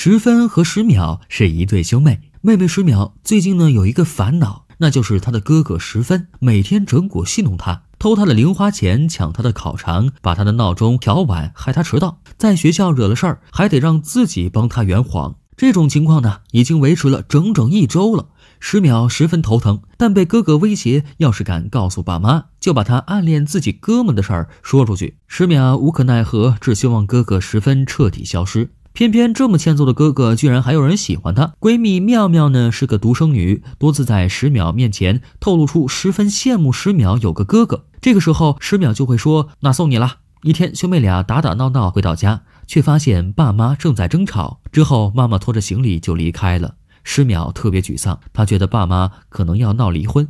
十分和十秒是一对兄妹，妹妹十秒最近呢有一个烦恼，那就是他的哥哥十分每天整蛊戏弄他，偷他的零花钱，抢他的烤肠，把他的闹钟调晚，害他迟到，在学校惹了事儿，还得让自己帮他圆谎。这种情况呢已经维持了整整一周了，十秒十分头疼，但被哥哥威胁，要是敢告诉爸妈，就把他暗恋自己哥们的事儿说出去。十秒无可奈何，只希望哥哥十分彻底消失。偏偏这么欠揍的哥哥，居然还有人喜欢他。闺蜜妙妙呢，是个独生女，多次在石秒面前透露出十分羡慕石秒有个哥哥。这个时候，石秒就会说：“那送你了。”一天，兄妹俩打打闹闹回到家，却发现爸妈正在争吵。之后，妈妈拖着行李就离开了。石秒特别沮丧，他觉得爸妈可能要闹离婚，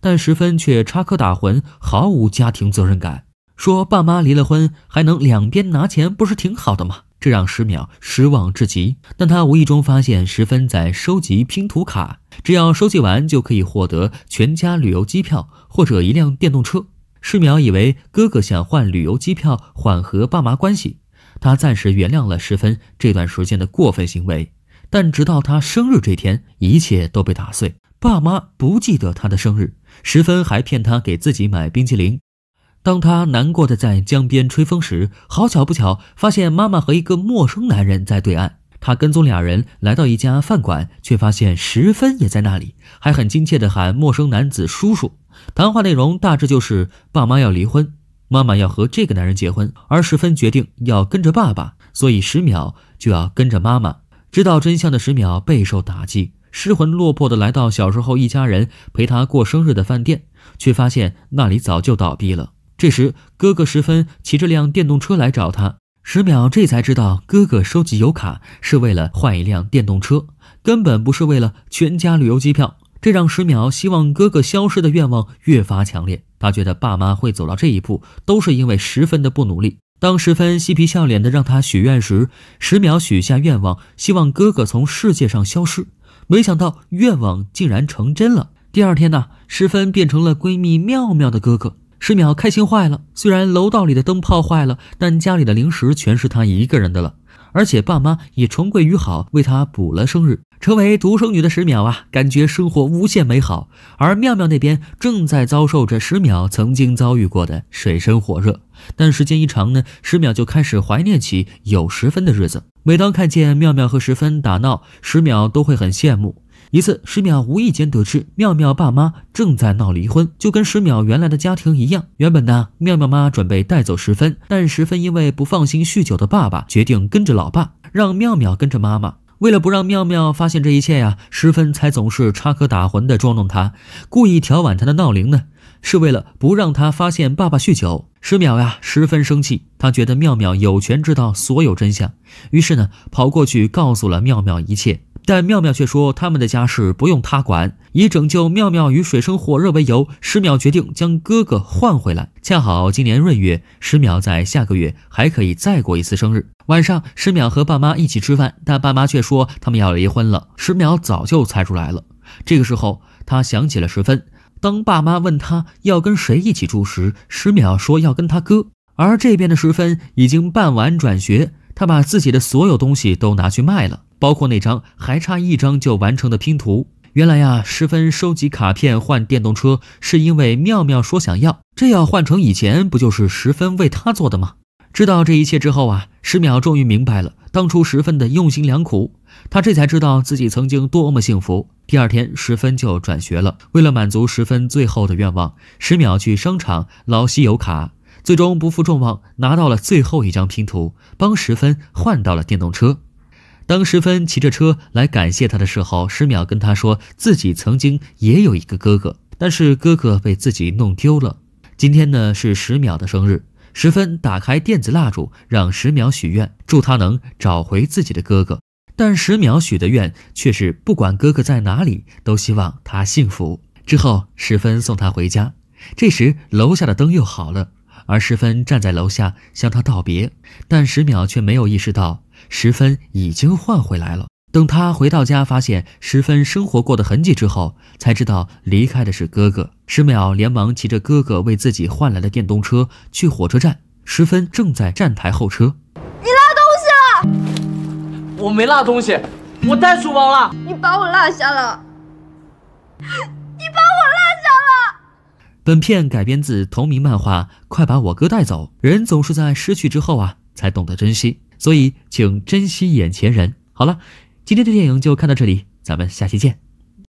但十分却插科打诨，毫无家庭责任感，说：“爸妈离了婚还能两边拿钱，不是挺好的吗？”这让石秒失望至极，但他无意中发现石分在收集拼图卡，只要收集完就可以获得全家旅游机票或者一辆电动车。石秒以为哥哥想换旅游机票缓和爸妈关系，他暂时原谅了石分这段时间的过分行为，但直到他生日这天，一切都被打碎。爸妈不记得他的生日，十分还骗他给自己买冰淇淋。当他难过的在江边吹风时，好巧不巧发现妈妈和一个陌生男人在对岸。他跟踪俩人来到一家饭馆，却发现十分也在那里，还很亲切的喊陌生男子叔叔。谈话内容大致就是爸妈要离婚，妈妈要和这个男人结婚，而十分决定要跟着爸爸，所以十秒就要跟着妈妈。知道真相的十秒备受打击，失魂落魄的来到小时候一家人陪他过生日的饭店，却发现那里早就倒闭了。这时，哥哥十分骑着辆电动车来找他。十秒这才知道，哥哥收集油卡是为了换一辆电动车，根本不是为了全家旅游机票。这让十秒希望哥哥消失的愿望越发强烈。他觉得爸妈会走到这一步，都是因为十分的不努力。当十分嬉皮笑脸的让他许愿时，十秒许下愿望，希望哥哥从世界上消失。没想到愿望竟然成真了。第二天呢，十分变成了闺蜜妙妙的哥哥。石秒开心坏了，虽然楼道里的灯泡坏了，但家里的零食全是他一个人的了，而且爸妈也重归于好，为他补了生日，成为独生女的石秒啊，感觉生活无限美好。而妙妙那边正在遭受着石秒曾经遭遇过的水深火热，但时间一长呢，石秒就开始怀念起有十分的日子。每当看见妙妙和十分打闹，石秒都会很羡慕。一次，石秒无意间得知妙妙爸妈正在闹离婚，就跟石秒原来的家庭一样。原本呢，妙妙妈准备带走石分，但石分因为不放心酗酒的爸爸，决定跟着老爸，让妙妙跟着妈妈。为了不让妙妙发现这一切呀，十分才总是插科打诨的捉弄她，故意调晚她的闹铃呢，是为了不让她发现爸爸酗酒。石秒呀十分生气，他觉得妙妙有权知道所有真相，于是呢，跑过去告诉了妙妙一切。但妙妙却说他们的家事不用他管，以拯救妙妙于水深火热为由，石淼决定将哥哥换回来。恰好今年闰月，石淼在下个月还可以再过一次生日。晚上，石淼和爸妈一起吃饭，但爸妈却说他们要离婚了。石淼早就猜出来了。这个时候，他想起了石分。当爸妈问他要跟谁一起住时，石淼说要跟他哥。而这边的石分已经办完转学，他把自己的所有东西都拿去卖了。包括那张还差一张就完成的拼图。原来呀，十分收集卡片换电动车，是因为妙妙说想要。这要换成以前，不就是十分为他做的吗？知道这一切之后啊，十秒终于明白了当初十分的用心良苦。他这才知道自己曾经多么幸福。第二天，十分就转学了。为了满足十分最后的愿望，十秒去商场捞稀有卡，最终不负众望，拿到了最后一张拼图，帮十分换到了电动车。当十分骑着车来感谢他的时候，十秒跟他说自己曾经也有一个哥哥，但是哥哥被自己弄丢了。今天呢是十秒的生日，十分打开电子蜡烛，让十秒许愿，祝他能找回自己的哥哥。但十秒许的愿却是不管哥哥在哪里，都希望他幸福。之后，十分送他回家，这时楼下的灯又好了，而十分站在楼下向他道别，但十秒却没有意识到。十分已经换回来了。等他回到家，发现十分生活过的痕迹之后，才知道离开的是哥哥。石秒连忙骑着哥哥为自己换来的电动车去火车站。十分正在站台候车。你落东西了？我没落东西，我带书包了。你把我落下了。你把我落下了。本片改编自同名漫画《快把我哥带走》。人总是在失去之后啊，才懂得珍惜。所以，请珍惜眼前人。好了，今天的电影就看到这里，咱们下期见。